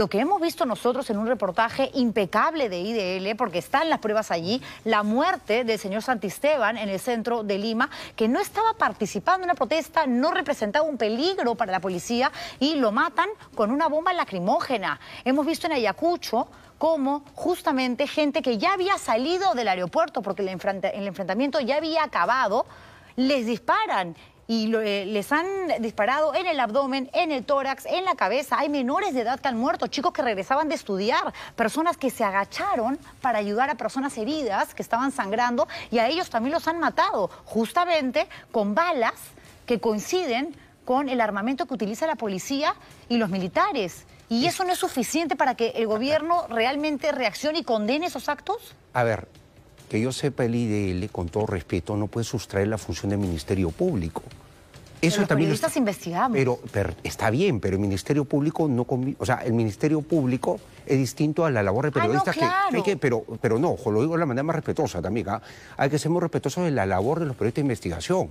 Lo que hemos visto nosotros en un reportaje impecable de IDL, porque están las pruebas allí, la muerte del señor Santisteban en el centro de Lima, que no estaba participando en una protesta, no representaba un peligro para la policía y lo matan con una bomba lacrimógena. Hemos visto en Ayacucho cómo justamente gente que ya había salido del aeropuerto, porque el, el enfrentamiento ya había acabado, les disparan y eh, les han disparado en el abdomen, en el tórax, en la cabeza. Hay menores de edad que han muerto, chicos que regresaban de estudiar, personas que se agacharon para ayudar a personas heridas que estaban sangrando y a ellos también los han matado, justamente con balas que coinciden con el armamento que utiliza la policía y los militares. ¿Y eso no es suficiente para que el gobierno realmente reaccione y condene esos actos? A ver, que yo sepa, el IDL, con todo respeto, no puede sustraer la función del Ministerio Público. Eso pero también periodistas está, investigamos. Pero, está bien, pero el Ministerio Público no o sea, el Ministerio Público es distinto a la labor de ah, periodistas que, pero pero no, lo digo de la manera más respetuosa también, ¿ah? hay que ser muy respetuosos en la labor de los periodistas de investigación.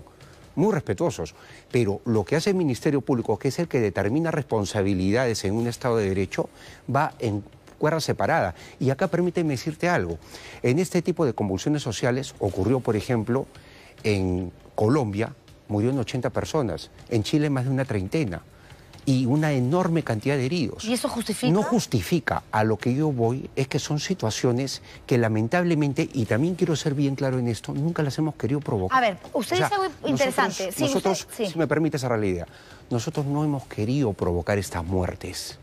Muy respetuosos, pero lo que hace el Ministerio Público, que es el que determina responsabilidades en un Estado de Derecho, va en separada. Y acá permíteme decirte algo. En este tipo de convulsiones sociales ocurrió, por ejemplo, en Colombia murieron 80 personas, en Chile más de una treintena y una enorme cantidad de heridos. ¿Y eso justifica? No justifica. A lo que yo voy es que son situaciones que lamentablemente, y también quiero ser bien claro en esto, nunca las hemos querido provocar. A ver, usted dice algo interesante. Nosotros, si me permite cerrar la idea, nosotros no hemos querido provocar estas muertes.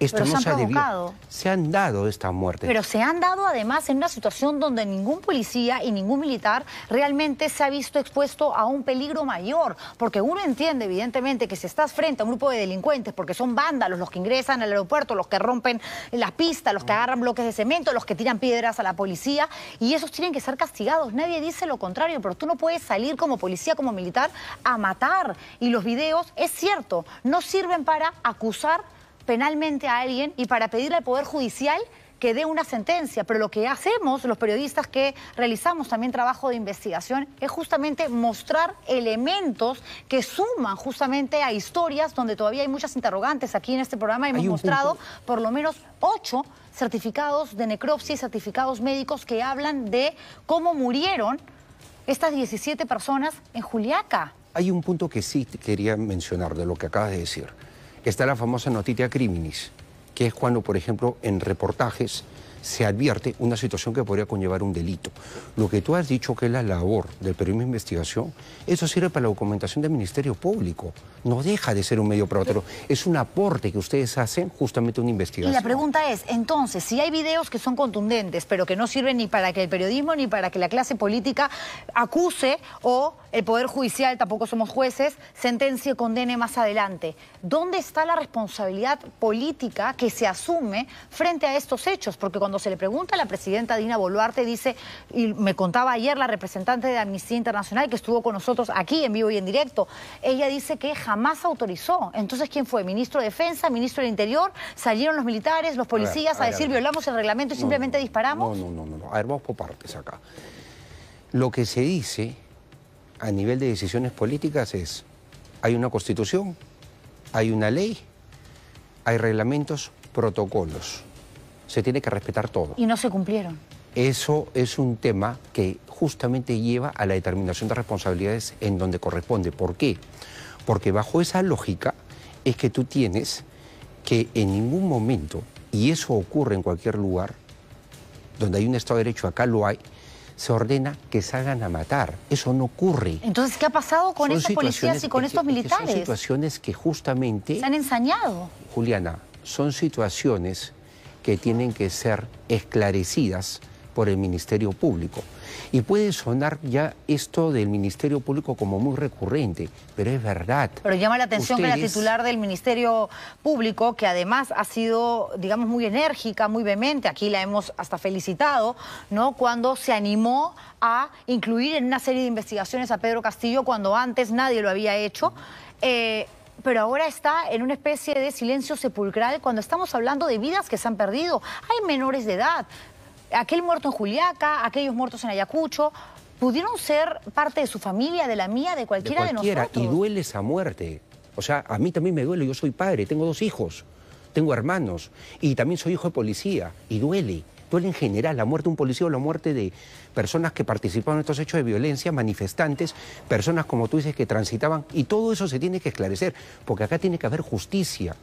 Esto no se, han provocado. se han dado estas muertes. Pero se han dado además en una situación donde ningún policía y ningún militar realmente se ha visto expuesto a un peligro mayor. Porque uno entiende, evidentemente, que si estás frente a un grupo de delincuentes, porque son vándalos los que ingresan al aeropuerto, los que rompen las pistas, los que agarran bloques de cemento, los que tiran piedras a la policía, y esos tienen que ser castigados. Nadie dice lo contrario, pero tú no puedes salir como policía, como militar, a matar. Y los videos, es cierto, no sirven para acusar penalmente a alguien y para pedirle al Poder Judicial que dé una sentencia, pero lo que hacemos los periodistas que realizamos también trabajo de investigación es justamente mostrar elementos que suman justamente a historias donde todavía hay muchas interrogantes. Aquí en este programa hemos mostrado por lo menos ocho certificados de necropsia y certificados médicos que hablan de cómo murieron estas 17 personas en Juliaca. Hay un punto que sí quería mencionar de lo que acabas de decir está la famosa noticia criminis, que es cuando, por ejemplo, en reportajes se advierte una situación que podría conllevar un delito. Lo que tú has dicho que es la labor del periodismo de investigación, eso sirve para la documentación del Ministerio Público. No deja de ser un medio probatorio. Es un aporte que ustedes hacen justamente a una investigación. Y la pregunta es, entonces, si hay videos que son contundentes, pero que no sirven ni para que el periodismo ni para que la clase política acuse o el Poder Judicial, tampoco somos jueces, sentencia y condene más adelante. ¿Dónde está la responsabilidad política que se asume frente a estos hechos? Porque cuando cuando se le pregunta la presidenta Dina Boluarte, dice, y me contaba ayer la representante de Amnistía Internacional que estuvo con nosotros aquí en vivo y en directo, ella dice que jamás autorizó. Entonces, ¿quién fue? ¿Ministro de Defensa? ¿Ministro del Interior? ¿Salieron los militares, los policías a, decir violamos el reglamento y simplemente disparamos? No, no, no, no. A ver, vamos por partes acá. Lo que se dice a nivel de decisiones políticas es, hay una constitución, hay una ley, hay reglamentos, protocolos se tiene que respetar todo. Y no se cumplieron. Eso es un tema que justamente lleva a la determinación de responsabilidades en donde corresponde. ¿Por qué? Porque bajo esa lógica es que tú tienes que en ningún momento, y eso ocurre en cualquier lugar, donde hay un Estado de Derecho, acá lo hay, se ordena que salgan a matar. Eso no ocurre. Entonces, ¿qué ha pasado con estas policías y con estos militares? Son situaciones que justamente... Se han ensañado. Juliana, son situaciones que tienen que ser esclarecidas por el Ministerio Público. Y puede sonar ya esto del Ministerio Público como muy recurrente, pero es verdad. Pero llama la atención que la titular del Ministerio Público, que además ha sido, digamos, muy enérgica, muy vehemente, aquí la hemos hasta felicitado, ¿no? Cuando se animó a incluir en una serie de investigaciones a Pedro Castillo cuando antes nadie lo había hecho. Eh, pero ahora está en una especie de silencio sepulcral cuando estamos hablando de vidas que se han perdido. Hay menores de edad. Aquel muerto en Juliaca, aquellos muertos en Ayacucho, pudieron ser parte de su familia, de la mía, de cualquiera de, nosotros. Y duele esa muerte. O sea, a mí también me duele. Yo soy padre, tengo dos hijos, tengo hermanos y también soy hijo de policía y duele. Duele en general, la muerte de un policía o la muerte de personas que participaron en estos hechos de violencia, manifestantes, personas como tú dices que transitaban, y todo eso se tiene que esclarecer, porque acá tiene que haber justicia.